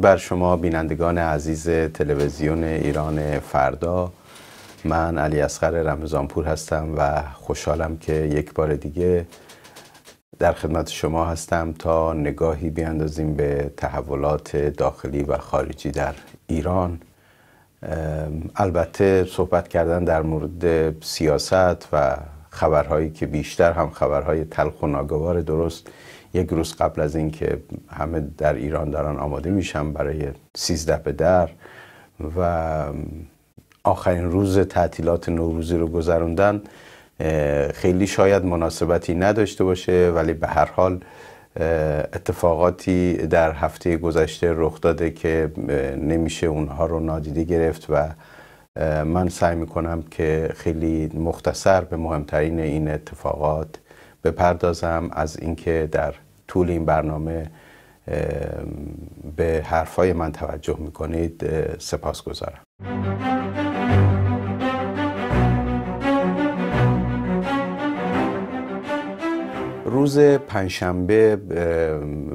بر شما بینندگان عزیز تلویزیون ایران فردا من علی اصغر رمزانپور هستم و خوشحالم که یک بار دیگه در خدمت شما هستم تا نگاهی بیاندازیم به تحولات داخلی و خارجی در ایران البته صحبت کردن در مورد سیاست و خبرهایی که بیشتر هم خبرهای تلخ و ناگوار درست یک روز قبل از اینکه همه در ایران دارن آماده میشن برای سیزده به در و آخرین روز تعطیلات نوروزی رو گذروندن خیلی شاید مناسبتی نداشته باشه ولی به هر حال اتفاقاتی در هفته گذشته رخ داده که نمیشه اونها رو نادیده گرفت و من سعی میکنم که خیلی مختصر به مهمترین این اتفاقات بپردازم از اینکه در طول این برنامه به حرفای من توجه میکنید سپاس گذارم روز پنجشنبه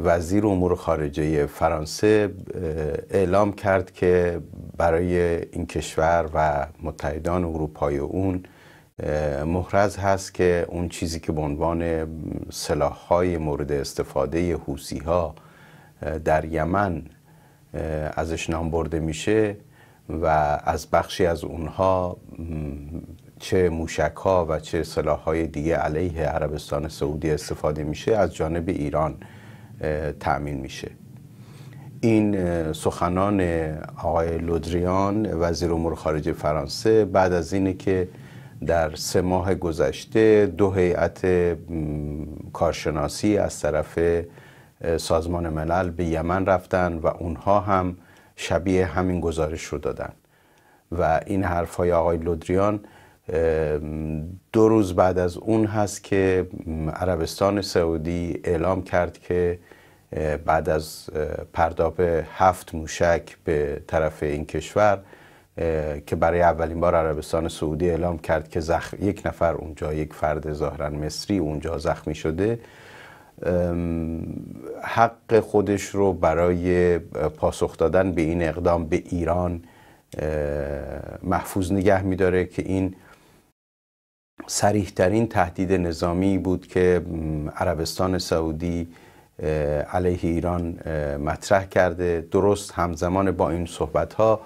وزیر امور خارجه فرانسه اعلام کرد که برای این کشور و متحدان اروپای اون محرز هست که اون چیزی که به عنوان سلاح های مورد استفاده حوسی ها در یمن ازش نام برده میشه و از بخشی از اونها چه موشک ها و چه سلاح های دیگه علیه عربستان سعودی استفاده میشه از جانب ایران تأمین میشه این سخنان آقای لودریان وزیر امور خارجه فرانسه بعد از اینه که در سه ماه گذشته دو هیئت کارشناسی از طرف سازمان ملل به یمن رفتن و اونها هم شبیه همین گزارش رو دادن و این حرف های آقای لودریان دو روز بعد از اون هست که عربستان سعودی اعلام کرد که بعد از پرداب هفت موشک به طرف این کشور که برای اولین بار عربستان سعودی اعلام کرد که زخ... یک نفر اونجا یک فرد ظاهرا مصری اونجا زخمی شده حق خودش رو برای پاسخ دادن به این اقدام به ایران محفوظ نگه میداره که این سریحترین تهدید نظامی بود که عربستان سعودی علیه ایران مطرح کرده درست همزمان با این صحبت ها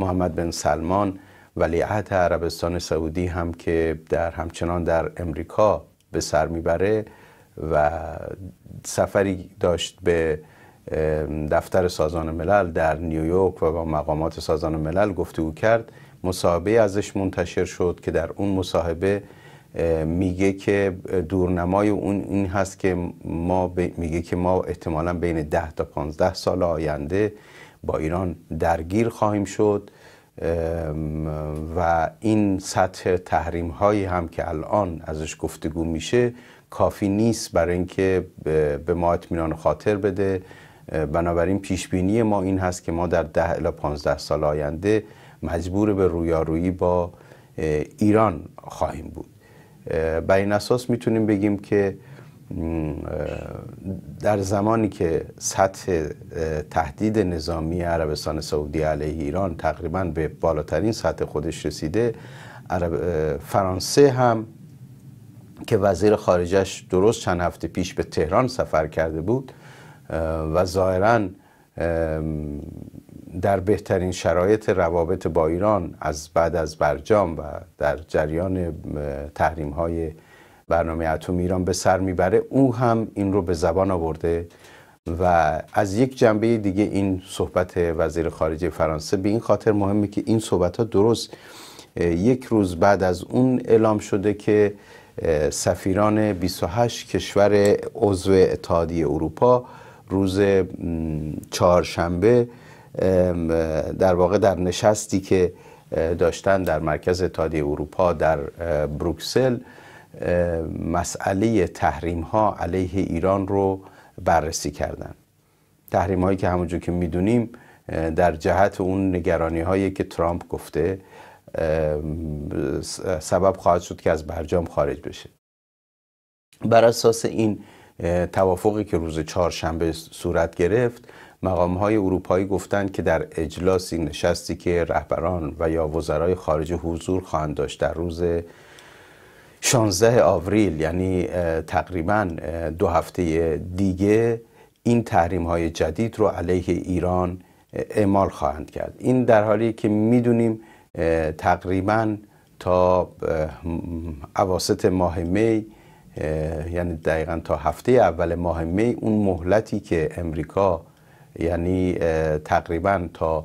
محمد بن سلمان ولیعت عربستان سعودی هم که در همچنان در امریکا به سر میبره و سفری داشت به دفتر سازان ملل در نیویورک و با مقامات سازان ملل گفتگو کرد مصاحبه ازش منتشر شد که در اون مصاحبه میگه که دورنمای اون این هست که ما میگه که ما احتمالا بین 10 تا 15 سال آینده با ایران درگیر خواهیم شد و این سطح تحریم هایی هم که الان ازش گفتگو میشه کافی نیست برای اینکه به ما اطمینان خاطر بده بنابراین پیش بینی ما این هست که ما در ده الی 15 سال آینده مجبور به رویارویی با ایران خواهیم بود بر این اساس میتونیم بگیم که در زمانی که سطح تهدید نظامی عربستان سعودی علیه ایران تقریبا به بالاترین سطح خودش رسیده فرانسه هم که وزیر خارجش درست چند هفته پیش به تهران سفر کرده بود و ظاهرا در بهترین شرایط روابط با ایران از بعد از برجام و در جریان تحریم های برنامه اتمی ایران به سر میبره او هم این رو به زبان آورده و از یک جنبه دیگه این صحبت وزیر خارجه فرانسه به این خاطر مهمه که این صحبت ها درست یک روز بعد از اون اعلام شده که سفیران 28 کشور عضو اتحادیه اروپا روز چهارشنبه در واقع در نشستی که داشتن در مرکز اتحادیه اروپا در بروکسل مسئله تحریم ها علیه ایران رو بررسی کردن تحریم هایی که همونجور که میدونیم در جهت اون نگرانی هایی که ترامپ گفته سبب خواهد شد که از برجام خارج بشه بر اساس این توافقی که روز چهارشنبه صورت گرفت مقام های اروپایی گفتند که در اجلاسی نشستی که رهبران و یا وزرای خارجه حضور خواهند داشت در روز 16 آوریل یعنی تقریبا دو هفته دیگه این تحریم های جدید رو علیه ایران اعمال خواهند کرد این در حالی که میدونیم تقریبا تا عواست ماه می یعنی دقیقا تا هفته اول ماه می اون مهلتی که امریکا یعنی تقریبا تا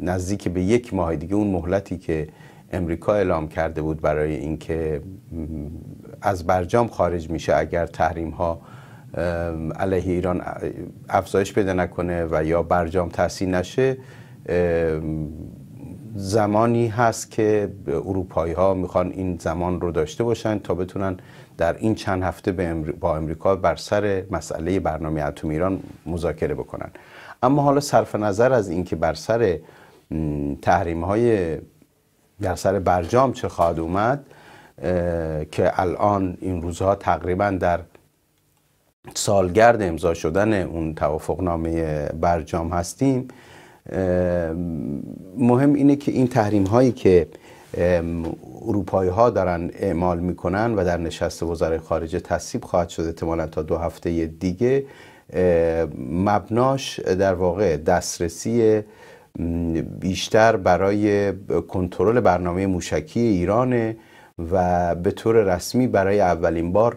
نزدیک به یک ماه دیگه اون مهلتی که امریکا اعلام کرده بود برای اینکه از برجام خارج میشه اگر تحریم ها علیه ایران افزایش پیدا نکنه و یا برجام تحصیل نشه زمانی هست که اروپایی ها میخوان این زمان رو داشته باشن تا بتونن در این چند هفته با امریکا بر سر مسئله برنامه اتمی ایران مذاکره بکنن اما حالا صرف نظر از اینکه بر سر تحریم های در سر برجام چه خواهد اومد که الان این روزها تقریبا در سالگرد امضا شدن اون توافقنامه برجام هستیم مهم اینه که این تحریم هایی که اروپایی ها دارن اعمال میکنن و در نشست وزرای خارجه تصیب خواهد شد احتمالا تا دو هفته دیگه مبناش در واقع دسترسی بیشتر برای کنترل برنامه موشکی ایران و به طور رسمی برای اولین بار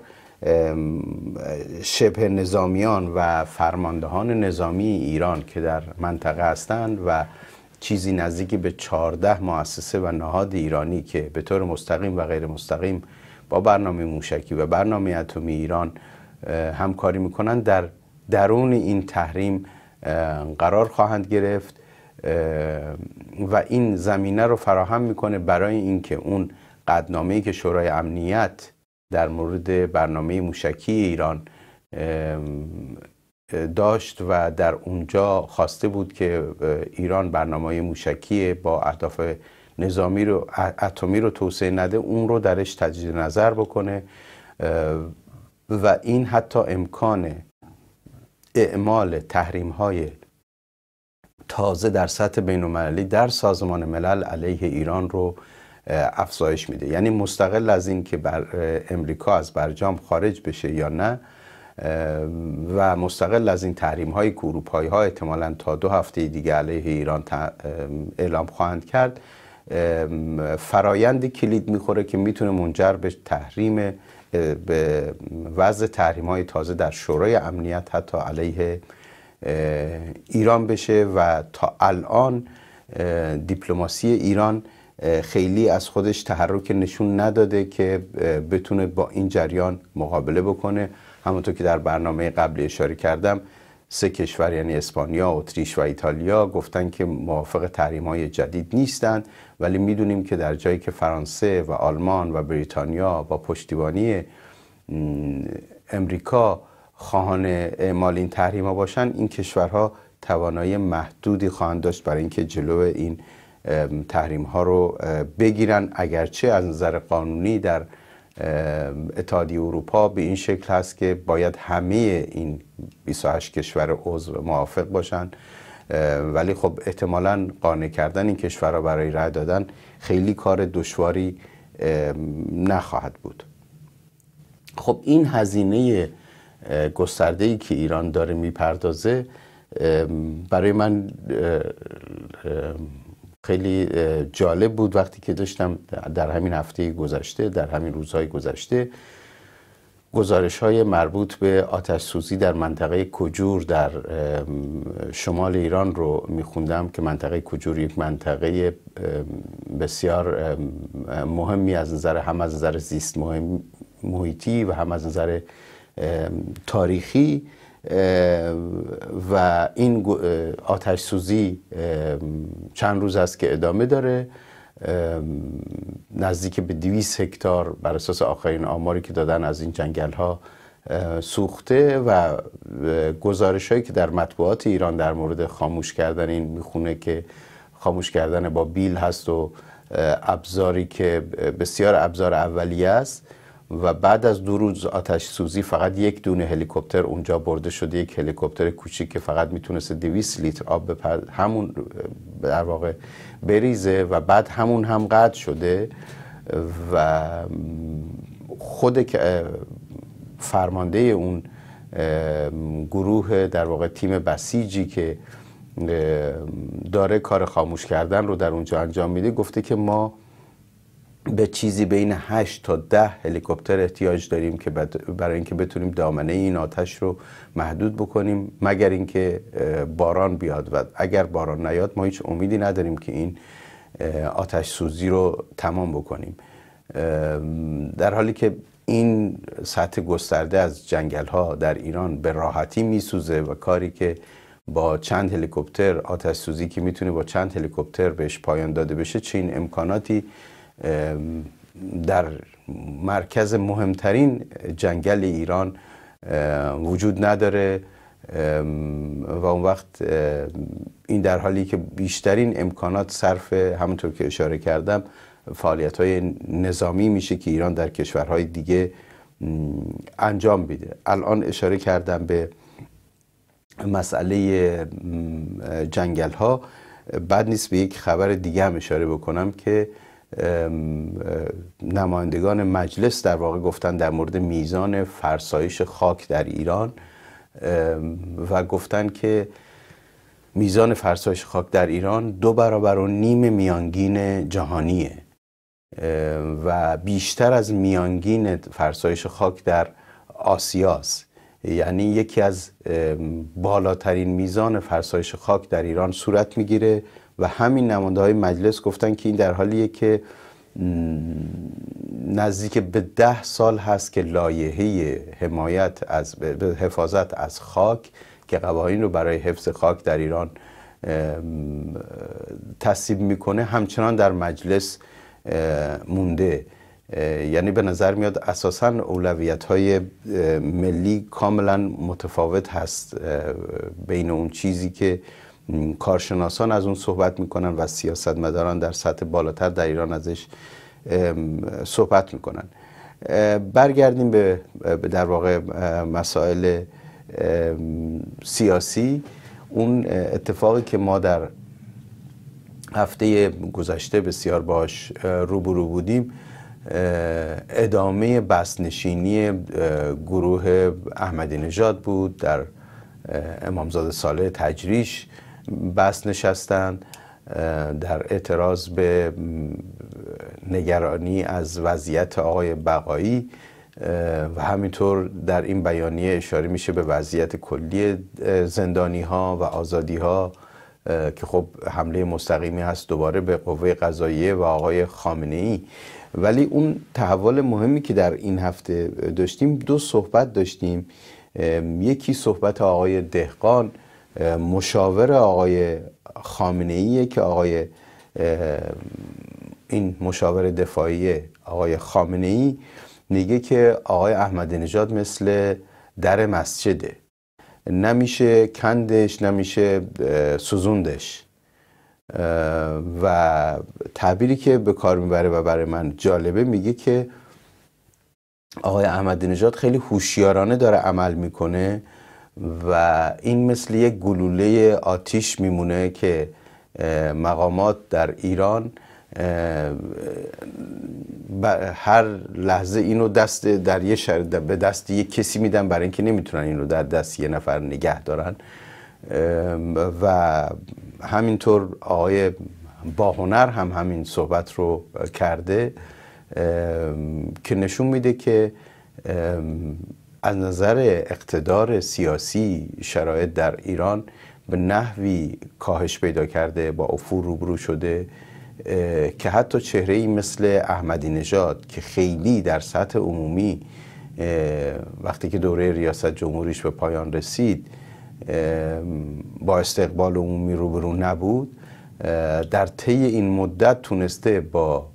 شبه نظامیان و فرماندهان نظامی ایران که در منطقه هستند و چیزی نزدیکی به 14 مؤسسه و نهاد ایرانی که به طور مستقیم و غیر مستقیم با برنامه موشکی و برنامه اتمی ایران همکاری میکنند در درون این تحریم قرار خواهند گرفت و این زمینه رو فراهم میکنه برای اینکه اون قدنامه‌ای که شورای امنیت در مورد برنامه موشکی ایران داشت و در اونجا خواسته بود که ایران برنامه موشکی با اهداف نظامی رو اتمی رو توسعه نده اون رو درش تجدید نظر بکنه و این حتی امکان اعمال تحریم های تازه در سطح بین المللی در سازمان ملل علیه ایران رو افزایش میده یعنی مستقل از که بر امریکا از برجام خارج بشه یا نه و مستقل از این تحریم های که ها احتمالا تا دو هفته دیگه علیه ایران اعلام خواهند کرد فرایند کلید میخوره که میتونه منجر به تحریم به وضع تحریم های تازه در شورای امنیت حتی علیه ایران بشه و تا الان دیپلماسی ایران خیلی از خودش تحرک نشون نداده که بتونه با این جریان مقابله بکنه همونطور که در برنامه قبلی اشاره کردم سه کشور یعنی اسپانیا، اتریش و ایتالیا گفتن که موافق تحریم های جدید نیستند ولی میدونیم که در جایی که فرانسه و آلمان و بریتانیا با پشتیبانی امریکا خواهان اعمال این ها باشن این کشورها توانایی محدودی خواهند داشت برای اینکه جلو این تحریم ها رو بگیرن اگرچه از نظر قانونی در اتحادیه اروپا به این شکل هست که باید همه این 28 کشور عضو موافق باشند ولی خب احتمالا قانع کردن این کشورها برای رأی دادن خیلی کار دشواری نخواهد بود خب این هزینه گسترده ای که ایران داره میپردازه برای من خیلی جالب بود وقتی که داشتم در همین هفته گذشته در همین روزهای گذشته گزارش های مربوط به آتش سوزی در منطقه کجور در شمال ایران رو میخوندم که منطقه کجور یک منطقه بسیار مهمی از نظر هم از نظر زیست محیطی و هم از نظر تاریخی و این آتش سوزی چند روز است که ادامه داره نزدیک به 200 هکتار بر اساس آخرین آماری که دادن از این جنگل ها سوخته و گزارش هایی که در مطبوعات ایران در مورد خاموش کردن این میخونه که خاموش کردن با بیل هست و ابزاری که بسیار ابزار اولیه است و بعد از دو روز آتش سوزی فقط یک دونه هلیکوپتر اونجا برده شده یک هلیکوپتر کوچیک که فقط میتونسته 200 لیتر آب به همون در واقع بریزه و بعد همون هم قطع شده و خود فرمانده اون گروه در واقع تیم بسیجی که داره کار خاموش کردن رو در اونجا انجام میده گفته که ما به چیزی بین 8 تا 10 هلیکوپتر احتیاج داریم که برای اینکه بتونیم دامنه این آتش رو محدود بکنیم مگر اینکه باران بیاد و اگر باران نیاد ما هیچ امیدی نداریم که این آتش سوزی رو تمام بکنیم در حالی که این سطح گسترده از جنگل ها در ایران به راحتی میسوزه و کاری که با چند هلیکوپتر آتش سوزی که میتونه با چند هلیکوپتر بهش پایان داده بشه چه این امکاناتی در مرکز مهمترین جنگل ایران وجود نداره و اون وقت این در حالی که بیشترین امکانات صرف همونطور که اشاره کردم فعالیت های نظامی میشه که ایران در کشورهای دیگه انجام میده الان اشاره کردم به مسئله جنگل ها بد نیست به یک خبر دیگه هم اشاره بکنم که نمایندگان مجلس در واقع گفتن در مورد میزان فرسایش خاک در ایران و گفتن که میزان فرسایش خاک در ایران دو برابر و نیم میانگین جهانیه و بیشتر از میانگین فرسایش خاک در آسیاست یعنی یکی از بالاترین میزان فرسایش خاک در ایران صورت میگیره و همین نماینده های مجلس گفتن که این در حالیه که نزدیک به ده سال هست که لایحه حمایت از حفاظت از خاک که قوانین رو برای حفظ خاک در ایران تصیب میکنه همچنان در مجلس مونده یعنی به نظر میاد اساسا اولویت های ملی کاملا متفاوت هست بین اون چیزی که کارشناسان از اون صحبت میکنن و سیاستمداران در سطح بالاتر در ایران ازش صحبت میکنن برگردیم به در واقع مسائل سیاسی اون اتفاقی که ما در هفته گذشته بسیار باش روبرو بودیم ادامه بسنشینی گروه احمدی نژاد بود در امامزاده ساله تجریش بس نشستن در اعتراض به نگرانی از وضعیت آقای بقایی و همینطور در این بیانیه اشاره میشه به وضعیت کلی زندانی ها و آزادی ها که خب حمله مستقیمی هست دوباره به قوه قضاییه و آقای خامنه ای ولی اون تحول مهمی که در این هفته داشتیم دو صحبت داشتیم یکی صحبت آقای دهقان مشاور آقای خامنه ایه که آقای این مشاور دفاعی آقای خامنه ای میگه که آقای احمد نژاد مثل در مسجده نمیشه کندش نمیشه سوزوندش و تعبیری که به کار میبره و برای من جالبه میگه که آقای احمد نژاد خیلی هوشیارانه داره عمل میکنه و این مثل یک گلوله آتیش میمونه که مقامات در ایران هر لحظه اینو دست در یه به دست یه کسی میدن برای اینکه نمیتونن اینو در دست یه نفر نگه دارن و همینطور آقای باهنر هم همین صحبت رو کرده که نشون میده که از نظر اقتدار سیاسی شرایط در ایران به نحوی کاهش پیدا کرده با افور روبرو شده که حتی چهره ای مثل احمدی نژاد که خیلی در سطح عمومی وقتی که دوره ریاست جمهوریش به پایان رسید با استقبال عمومی روبرو نبود در طی این مدت تونسته با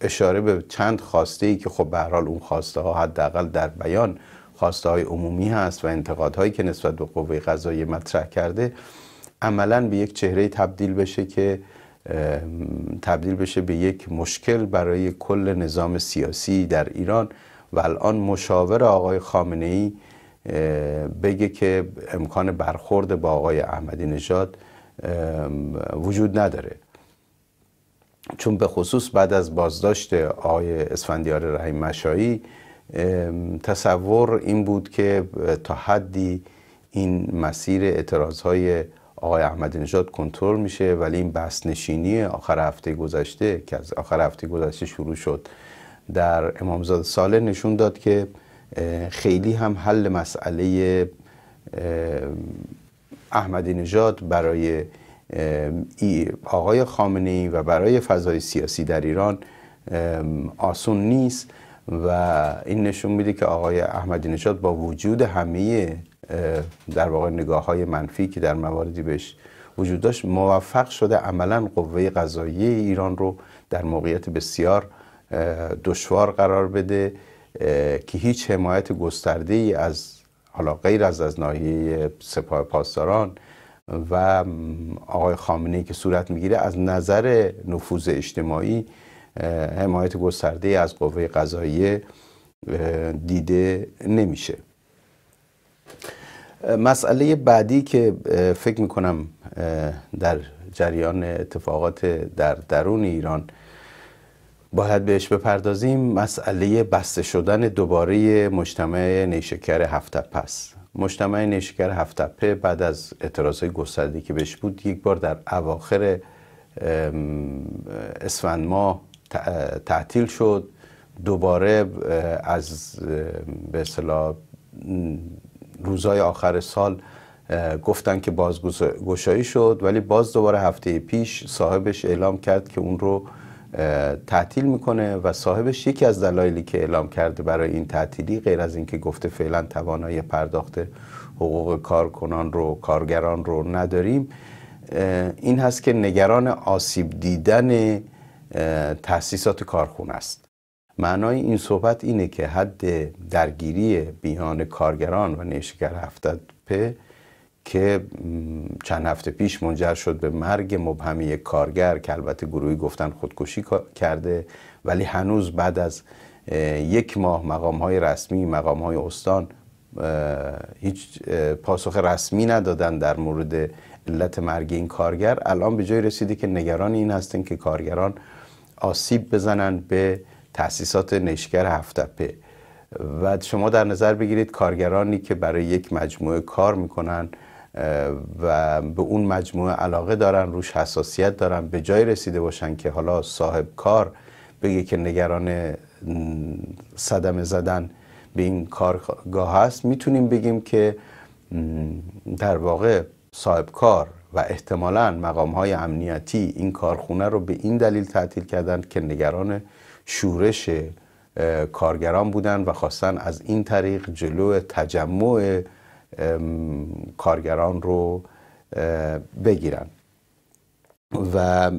اشاره به چند خواسته ای که خب به اون خواسته ها حداقل در بیان خواسته های عمومی هست و انتقادهایی که نسبت به قوه قضاییه مطرح کرده عملا به یک چهره تبدیل بشه که تبدیل بشه به یک مشکل برای کل نظام سیاسی در ایران و الان مشاور آقای خامنه ای بگه که امکان برخورد با آقای احمدی نژاد وجود نداره چون به خصوص بعد از بازداشت آقای اسفندیار رحیم مشایی تصور این بود که تا حدی این مسیر اعتراض های آقای احمد نژاد کنترل میشه ولی این بحث نشینی آخر هفته گذشته که از آخر هفته گذشته شروع شد در امامزاد ساله نشون داد که خیلی هم حل مسئله احمدی نژاد برای آقای خامنه و برای فضای سیاسی در ایران آسون نیست و این نشون میده که آقای احمدی نژاد با وجود همه در واقع نگاه های منفی که در مواردی بهش وجود داشت موفق شده عملا قوه قضایی ایران رو در موقعیت بسیار دشوار قرار بده که هیچ حمایت گسترده ای از حالا غیر از از ناحیه سپاه پاسداران و آقای خامنه‌ای که صورت میگیره از نظر نفوذ اجتماعی حمایت گسترده از قوه قضاییه دیده نمیشه مسئله بعدی که فکر میکنم در جریان اتفاقات در درون ایران باید بهش بپردازیم مسئله بسته شدن دوباره مجتمع نیشکر هفته پس مجتمع هفته هفتپه بعد از اعتراضهای گستردی که بهش بود یک بار در اواخر اسفند ماه تعطیل شد دوباره از به اصطلاح روزهای آخر سال گفتن که بازگشایی شد ولی باز دوباره هفته پیش صاحبش اعلام کرد که اون رو تعطیل میکنه و صاحبش یکی از دلایلی که اعلام کرده برای این تعطیلی غیر از اینکه گفته فعلا توانایی پرداخت حقوق کارکنان رو کارگران رو نداریم این هست که نگران آسیب دیدن تاسیسات کارخونه است معنای این صحبت اینه که حد درگیری بیان کارگران و نشگر هفتاد په که چند هفته پیش منجر شد به مرگ مبهمی یک کارگر که البته گروهی گفتن خودکشی کرده ولی هنوز بعد از یک ماه مقام های رسمی مقام های استان هیچ پاسخ رسمی ندادن در مورد علت مرگ این کارگر الان به جای رسیده که نگران این هستن که کارگران آسیب بزنن به تاسیسات نشگر هفتپه و شما در نظر بگیرید کارگرانی که برای یک مجموعه کار میکنن و به اون مجموعه علاقه دارن روش حساسیت دارن به جای رسیده باشن که حالا صاحب کار بگه که نگران صدمه زدن به این کارگاه هست میتونیم بگیم که در واقع صاحب کار و احتمالا مقام های امنیتی این کارخونه رو به این دلیل تعطیل کردند که نگران شورش کارگران بودند و خواستن از این طریق جلو تجمع کارگران رو بگیرن و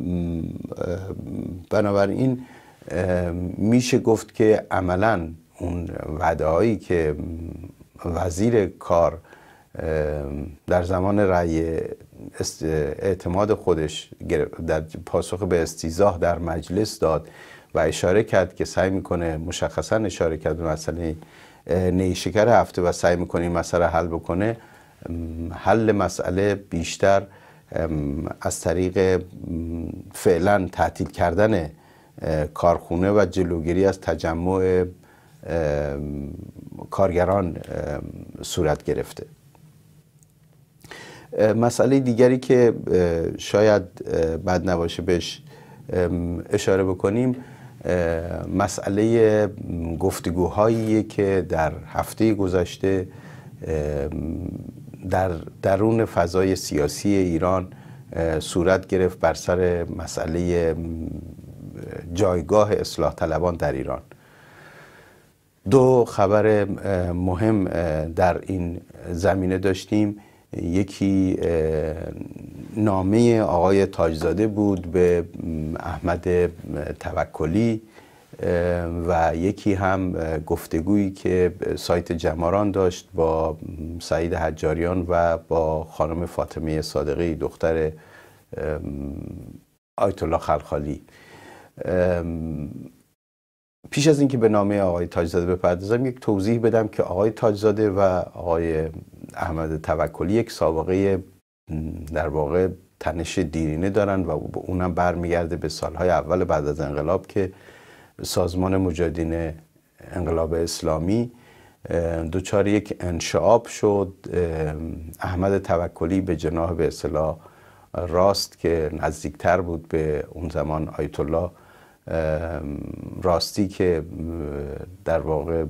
بنابراین میشه گفت که عملا اون وعدهایی که وزیر کار در زمان رأی اعتماد خودش در پاسخ به استیزاه در مجلس داد و اشاره کرد که سعی میکنه مشخصا اشاره کرد به مسئله نیشکر هفته و سعی میکنه این مسئله حل بکنه حل مسئله بیشتر از طریق فعلا تعطیل کردن کارخونه و جلوگیری از تجمع کارگران صورت گرفته مسئله دیگری که شاید بد نباشه بهش اشاره بکنیم مسئله گفتگوهایی که در هفته گذشته در درون فضای سیاسی ایران صورت گرفت بر سر مسئله جایگاه اصلاح طلبان در ایران دو خبر مهم در این زمینه داشتیم یکی نامه آقای تاجزاده بود به احمد توکلی و یکی هم گفتگویی که سایت جماران داشت با سعید حجاریان و با خانم فاطمه صادقی دختر آیت الله خلخالی پیش از اینکه به نامه آقای تاجزاده بپردازم یک توضیح بدم که آقای تاجزاده و آقای احمد توکلی یک سابقه در واقع تنش دیرینه دارن و اونم برمیگرده به سالهای اول بعد از انقلاب که سازمان مجاهدین انقلاب اسلامی دوچار یک انشعاب شد احمد توکلی به جناح به اصطلاح راست که نزدیکتر بود به اون زمان آیت الله راستی که در واقع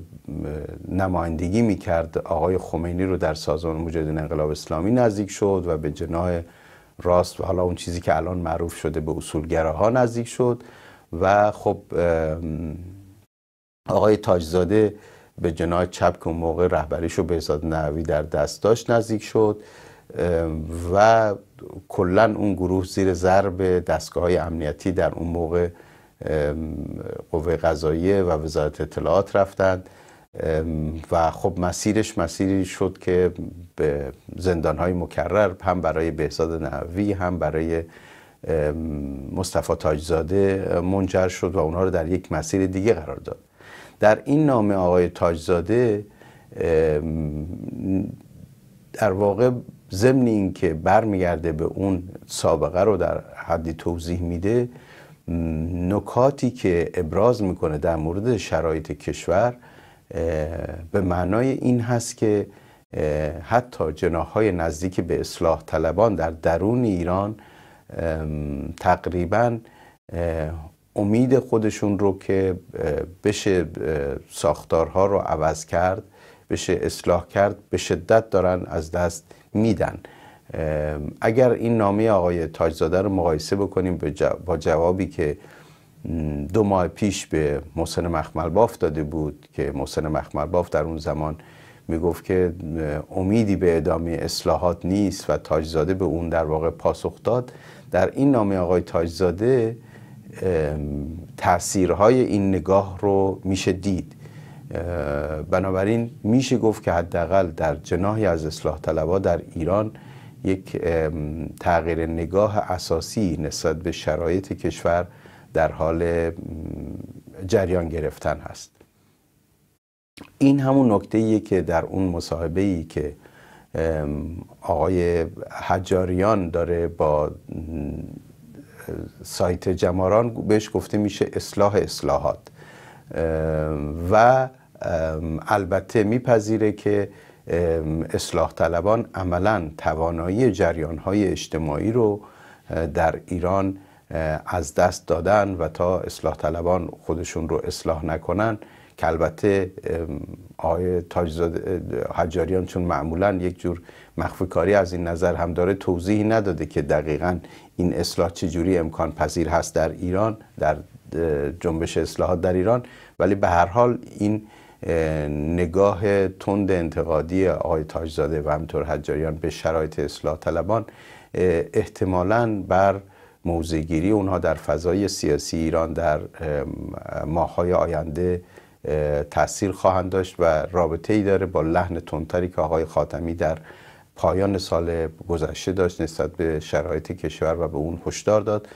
نمایندگی میکرد آقای خمینی رو در سازمان مجاهدین انقلاب اسلامی نزدیک شد و به جناه راست و حالا اون چیزی که الان معروف شده به اصولگراها نزدیک شد و خب آقای تاجزاده به جناه چپ که اون موقع رهبریش رو بهزاد نوی در دست داشت نزدیک شد و کلا اون گروه زیر ضرب دستگاه های امنیتی در اون موقع قوه قضاییه و وزارت اطلاعات رفتند و خب مسیرش مسیری شد که به های مکرر هم برای بهزاد نحوی هم برای مصطفی تاجزاده منجر شد و اونها رو در یک مسیر دیگه قرار داد در این نامه آقای تاجزاده در واقع ضمن اینکه برمیگرده به اون سابقه رو در حدی توضیح میده نکاتی که ابراز میکنه در مورد شرایط کشور به معنای این هست که حتی جناهای نزدیک به اصلاح طلبان در درون ایران تقریبا امید خودشون رو که بشه ساختارها رو عوض کرد بشه اصلاح کرد به شدت دارن از دست میدن اگر این نامه آقای تاجزاده رو مقایسه بکنیم با جوابی که دو ماه پیش به محسن مخملباف داده بود که محسن مخملباف در اون زمان میگفت که امیدی به ادامه اصلاحات نیست و تاجزاده به اون در واقع پاسخ داد در این نامه آقای تاجزاده تاثیرهای این نگاه رو میشه دید بنابراین میشه گفت که حداقل در جناحی از اصلاح در ایران یک تغییر نگاه اساسی نسبت به شرایط کشور در حال جریان گرفتن هست این همون نکته که در اون مصاحبه ای که آقای حجاریان داره با سایت جماران بهش گفته میشه اصلاح اصلاحات و البته میپذیره که اصلاح طلبان عملا توانایی جریان های اجتماعی رو در ایران از دست دادن و تا اصلاح طلبان خودشون رو اصلاح نکنن که البته آقای حجاریان چون معمولا یک جور مخفی کاری از این نظر هم داره توضیحی نداده که دقیقا این اصلاح چجوری امکان پذیر هست در ایران در جنبش اصلاحات در ایران ولی به هر حال این نگاه تند انتقادی آقای تاجزاده و همطور حجاریان به شرایط اصلاح طلبان احتمالا بر موزگیری اونها در فضای سیاسی ایران در ماهای آینده تاثیر خواهند داشت و رابطه ای داره با لحن تندتری که آقای خاتمی در پایان سال گذشته داشت نسبت به شرایط کشور و به اون هشدار داد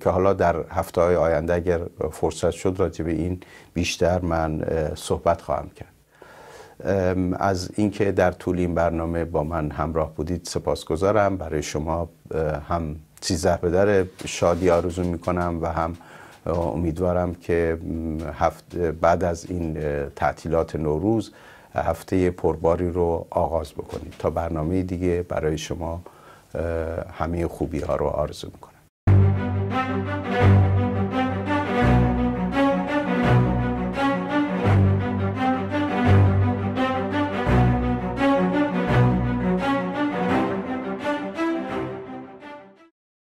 که حالا در هفته های آینده اگر فرصت شد راجع به این بیشتر من صحبت خواهم کرد از اینکه در طول این برنامه با من همراه بودید سپاسگزارم برای شما هم سیزده پدر شادی آرزو میکنم و هم امیدوارم که بعد از این تعطیلات نوروز هفته پرباری رو آغاز بکنید تا برنامه دیگه برای شما همه خوبی ها رو آرزو میکنم